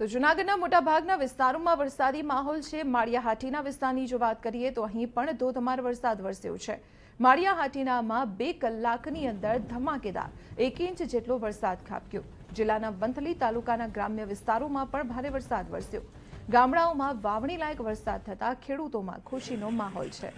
તો જૂનાગઢના મોટાભાગના વિસ્તારોમાં વરસાદી માહોલ છે માળિયાહાટીના વિસ્તારની જો વાત કરીએ તો અહીં પણ ધોધમાર વરસાદ વરસ્યો છે માળિયાહાટીનામાં બે કલાકની અંદર ધમાકેદાર એક ઇંચ જેટલો વરસાદ ખાબક્યો જિલ્લાના વંથલી તાલુકાના ગ્રામ્ય વિસ્તારોમાં પણ ભારે વરસાદ વરસ્યો ગામડાઓમાં વાવણી લાયક વરસાદ થતાં ખેડૂતોમાં ખુશીનો માહોલ છે